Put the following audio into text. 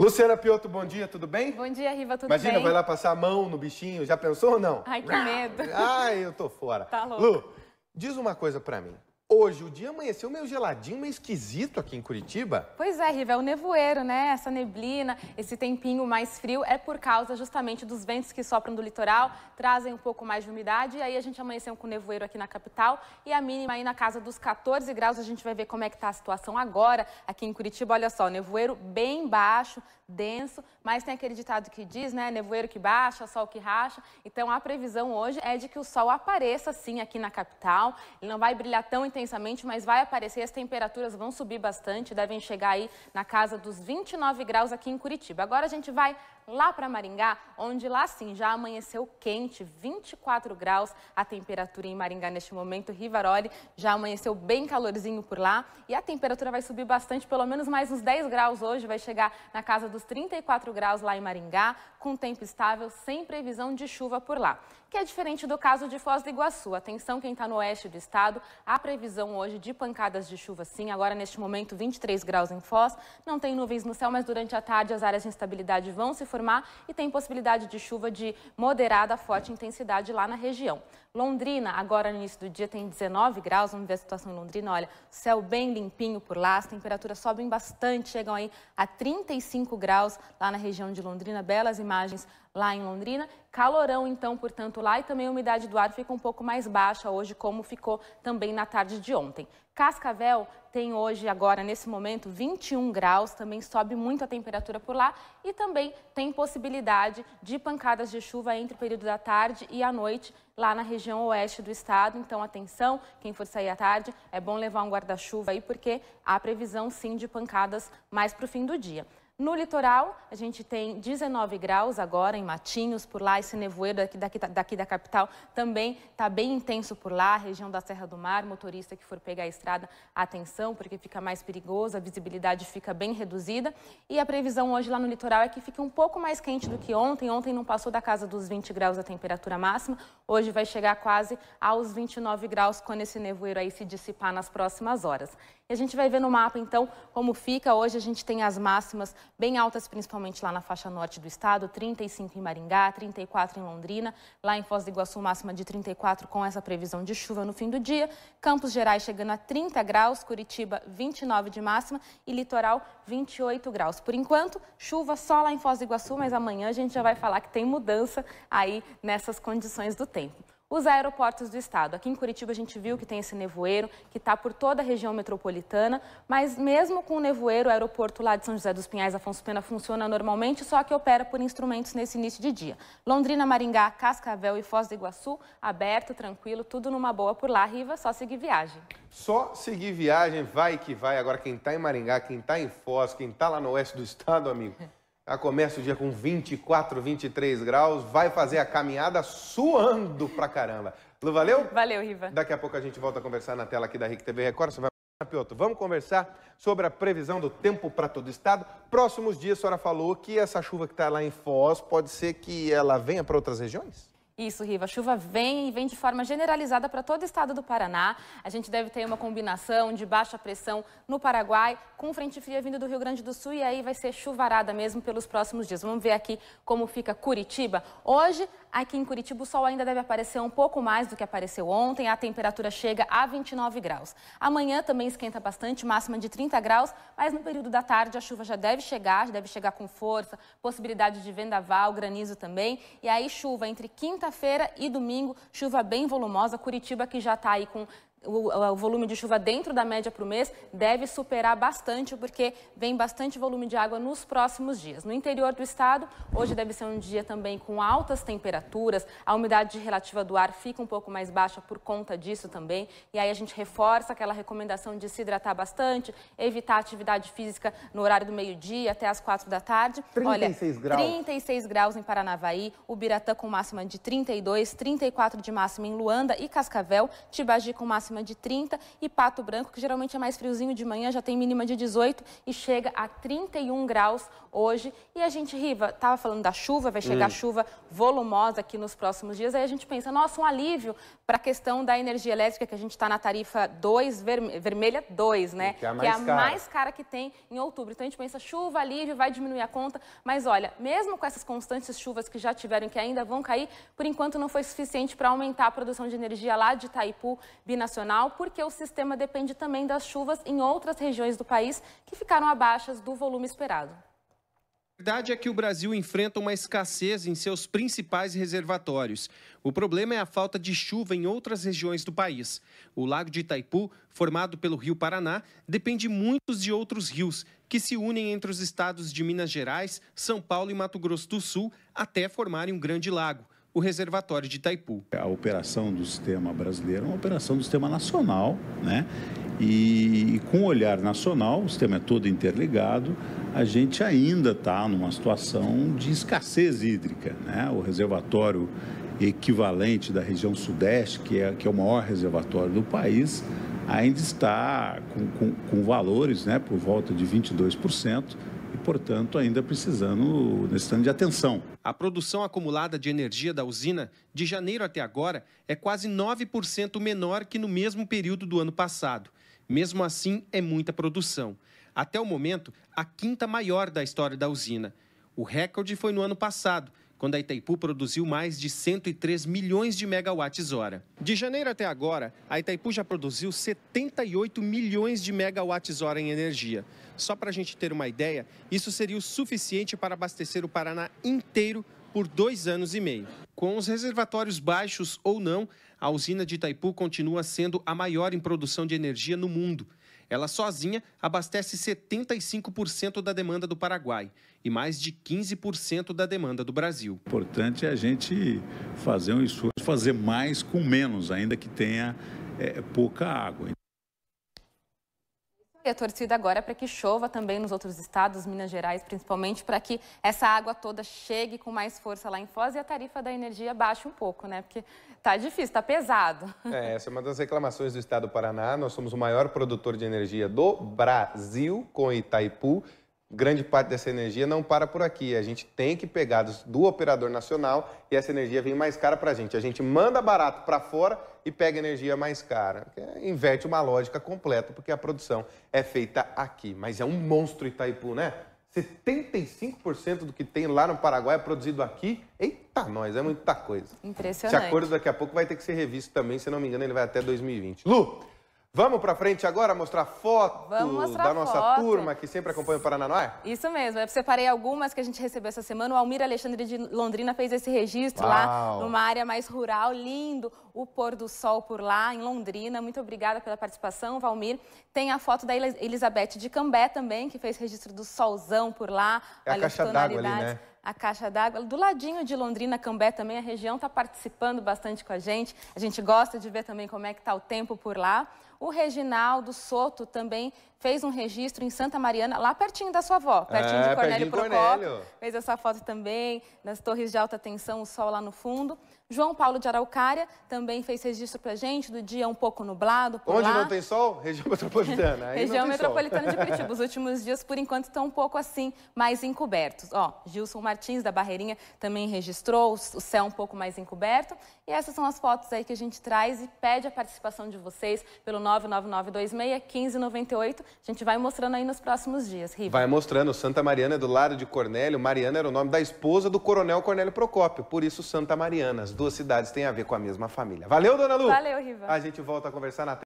Luciana Piotto, bom dia, tudo bem? Bom dia, Riva, tudo Imagina, bem? Imagina, vai lá passar a mão no bichinho, já pensou ou não? Ai, que medo. Ai, eu tô fora. Tá louco. Lu, diz uma coisa pra mim. Hoje o dia amanheceu meio geladinho, meio esquisito aqui em Curitiba. Pois é, Riva, é o nevoeiro, né? Essa neblina, esse tempinho mais frio é por causa justamente dos ventos que sopram do litoral, trazem um pouco mais de umidade e aí a gente amanheceu com nevoeiro aqui na capital e a mínima aí na casa dos 14 graus. A gente vai ver como é que tá a situação agora aqui em Curitiba. Olha só, nevoeiro bem baixo, denso, mas tem aquele ditado que diz, né? Nevoeiro que baixa, sol que racha. Então a previsão hoje é de que o sol apareça sim aqui na capital. Ele não vai brilhar tão intensamente intensamente, mas vai aparecer, as temperaturas vão subir bastante, devem chegar aí na casa dos 29 graus aqui em Curitiba. Agora a gente vai lá para Maringá, onde lá sim já amanheceu quente, 24 graus a temperatura em Maringá neste momento. Rivaroli já amanheceu bem calorzinho por lá e a temperatura vai subir bastante, pelo menos mais uns 10 graus hoje, vai chegar na casa dos 34 graus lá em Maringá, com tempo estável, sem previsão de chuva por lá. Que é diferente do caso de Foz do Iguaçu. Atenção quem está no oeste do estado, a previsão previsão hoje de pancadas de chuva, sim. Agora, neste momento, 23 graus em Foz. Não tem nuvens no céu, mas durante a tarde as áreas de instabilidade vão se formar e tem possibilidade de chuva de moderada a forte intensidade lá na região. Londrina, agora no início do dia, tem 19 graus. Vamos ver a situação em Londrina. Olha, céu bem limpinho por lá, as temperaturas sobem bastante, chegam aí a 35 graus lá na região de Londrina. Belas imagens lá em Londrina. Calorão, então, portanto, lá e também a umidade do ar fica um pouco mais baixa hoje, como ficou também na tarde de ontem. Cascavel tem hoje, agora, nesse momento, 21 graus, também sobe muito a temperatura por lá e também tem possibilidade de pancadas de chuva entre o período da tarde e a noite lá na região oeste do estado. Então, atenção, quem for sair à tarde, é bom levar um guarda-chuva aí, porque há previsão sim de pancadas mais para o fim do dia. No litoral, a gente tem 19 graus agora em Matinhos, por lá esse nevoeiro daqui, daqui, daqui da capital também está bem intenso por lá, região da Serra do Mar, motorista que for pegar a estrada, atenção, porque fica mais perigoso, a visibilidade fica bem reduzida e a previsão hoje lá no litoral é que fique um pouco mais quente do que ontem, ontem não passou da casa dos 20 graus a temperatura máxima, hoje vai chegar quase aos 29 graus quando esse nevoeiro aí se dissipar nas próximas horas. E a gente vai ver no mapa, então, como fica. Hoje a gente tem as máximas bem altas, principalmente lá na faixa norte do estado, 35 em Maringá, 34 em Londrina, lá em Foz do Iguaçu, máxima de 34 com essa previsão de chuva no fim do dia. Campos Gerais chegando a 30 graus, Curitiba 29 de máxima e litoral 28 graus. Por enquanto, chuva só lá em Foz do Iguaçu, mas amanhã a gente já vai falar que tem mudança aí nessas condições do tempo. Os aeroportos do estado. Aqui em Curitiba a gente viu que tem esse nevoeiro que está por toda a região metropolitana, mas mesmo com o nevoeiro, o aeroporto lá de São José dos Pinhais, Afonso Pena, funciona normalmente, só que opera por instrumentos nesse início de dia. Londrina, Maringá, Cascavel e Foz do Iguaçu, aberto, tranquilo, tudo numa boa por lá. Riva, só seguir viagem. Só seguir viagem, vai que vai. Agora quem está em Maringá, quem está em Foz, quem está lá no oeste do estado, amigo... Já começa o dia com 24, 23 graus, vai fazer a caminhada suando pra caramba. Lu, valeu? Valeu, Riva. Daqui a pouco a gente volta a conversar na tela aqui da RIC TV Record. Você vai... Pioto, vamos conversar sobre a previsão do tempo para todo o estado. Próximos dias, a senhora falou que essa chuva que está lá em Foz pode ser que ela venha para outras regiões? Isso, Riva. A chuva vem e vem de forma generalizada para todo o estado do Paraná. A gente deve ter uma combinação de baixa pressão no Paraguai com frente fria vindo do Rio Grande do Sul e aí vai ser chuvarada mesmo pelos próximos dias. Vamos ver aqui como fica Curitiba. Hoje Aqui em Curitiba, o sol ainda deve aparecer um pouco mais do que apareceu ontem. A temperatura chega a 29 graus. Amanhã também esquenta bastante, máxima de 30 graus, mas no período da tarde a chuva já deve chegar, já deve chegar com força, possibilidade de vendaval, granizo também. E aí chuva entre quinta-feira e domingo, chuva bem volumosa. Curitiba que já está aí com o, o, volume de chuva dentro da média para o mês deve superar bastante, porque vem bastante volume de água nos próximos dias. No interior do estado, hoje deve ser um dia também com altas temperaturas, a umidade relativa do ar fica um pouco mais baixa por conta disso também, e aí a gente reforça aquela recomendação de se hidratar bastante, evitar atividade física no horário do meio-dia até as quatro da tarde. 36 Olha, graus. 36 graus em Paranavaí, Ubiratã com máxima de 32, 34 de máxima em Luanda e Cascavel, Tibagi com máxima máxima de 30 e Pato Branco, que geralmente é mais friozinho de manhã, já tem mínima de 18 e chega a 31 graus hoje. E a gente, Riva, estava falando da chuva, vai chegar hum. chuva volumosa aqui nos próximos dias, aí a gente pensa, nossa, um alívio para a questão da energia elétrica, que a gente está na tarifa 2, ver, vermelha 2, né? É que é a, mais, que é a cara. mais cara que tem em outubro. Então a gente pensa, chuva, alívio, vai diminuir a conta, mas olha, mesmo com essas constantes chuvas que já tiveram que ainda vão cair, por enquanto não foi suficiente para aumentar a produção de energia lá de Itaipu, binacional nacional, porque o sistema depende também das chuvas em outras regiões do país que ficaram abaixo do volume esperado. A verdade é que o Brasil enfrenta uma escassez em seus principais reservatórios. O problema é a falta de chuva em outras regiões do país. O Lago de Itaipu, formado pelo Rio Paraná, depende muito de outros rios, que se unem entre os estados de Minas Gerais, São Paulo e Mato Grosso do Sul, até formarem um grande lago o reservatório de Itaipu. A operação do sistema brasileiro é uma operação do sistema nacional, né? E, e com o olhar nacional, o sistema é todo interligado, a gente ainda está numa situação de escassez hídrica, né? O reservatório equivalente da região sudeste, que é, que é o maior reservatório do país, ainda está com, com, com valores né, por volta de 22%, e, portanto, ainda precisando, necessitando de atenção. A produção acumulada de energia da usina, de janeiro até agora, é quase 9% menor que no mesmo período do ano passado. Mesmo assim, é muita produção. Até o momento, a quinta maior da história da usina. O recorde foi no ano passado, quando a Itaipu produziu mais de 103 milhões de megawatts-hora. De janeiro até agora, a Itaipu já produziu 78 milhões de megawatts-hora em energia. Só para a gente ter uma ideia, isso seria o suficiente para abastecer o Paraná inteiro por dois anos e meio. Com os reservatórios baixos ou não, a usina de Itaipu continua sendo a maior em produção de energia no mundo. Ela sozinha abastece 75% da demanda do Paraguai e mais de 15% da demanda do Brasil. Importante é a gente fazer um esforço, fazer mais com menos, ainda que tenha é, pouca água. E a torcida agora é para que chova também nos outros estados, Minas Gerais principalmente, para que essa água toda chegue com mais força lá em Foz e a tarifa da energia baixe um pouco, né? Porque tá difícil, tá pesado. É, essa é uma das reclamações do estado do Paraná. Nós somos o maior produtor de energia do Brasil, com Itaipu grande parte dessa energia não para por aqui. A gente tem que pegar do operador nacional e essa energia vem mais cara para a gente. A gente manda barato para fora e pega energia mais cara. É, inverte uma lógica completa, porque a produção é feita aqui. Mas é um monstro Itaipu, né? 75% do que tem lá no Paraguai é produzido aqui. Eita, nós, é muita coisa. Impressionante. Esse acordo daqui a pouco vai ter que ser revisto também, se não me engano, ele vai até 2020. Lu, Vamos para frente agora mostrar fotos mostrar da nossa foto. turma que sempre acompanha o Paraná é? Isso mesmo, eu separei algumas que a gente recebeu essa semana. O Almir Alexandre de Londrina fez esse registro Uau. lá numa área mais rural, lindo o pôr do sol por lá em Londrina. Muito obrigada pela participação, Valmir. Tem a foto da Elizabeth de Cambé também, que fez registro do solzão por lá. É a caixa d'água ali, né? a Caixa d'Água. Do ladinho de Londrina, Cambé também, a região está participando bastante com a gente. A gente gosta de ver também como é que está o tempo por lá. O Reginaldo Soto também fez um registro em Santa Mariana, lá pertinho da sua avó, pertinho é, de Cornélio Procópio. Fez essa foto também, nas torres de alta tensão, o sol lá no fundo. João Paulo de Araucária também fez registro para gente do dia um pouco nublado. Onde lá. não tem sol? Região metropolitana. Região metropolitana sol. de Curitiba. Os últimos dias, por enquanto, estão um pouco assim, mais encobertos. Ó, Gilson Martins da Barreirinha também registrou o céu um pouco mais encoberto. E essas são as fotos aí que a gente traz e pede a participação de vocês pelo 99926-1598. A gente vai mostrando aí nos próximos dias. Riva. Vai mostrando. Santa Mariana é do lado de Cornélio. Mariana era o nome da esposa do coronel Cornélio Procópio. Por isso, Santa Mariana. As duas cidades têm a ver com a mesma família. Valeu, dona Lu? Valeu, Riva. A gente volta a conversar na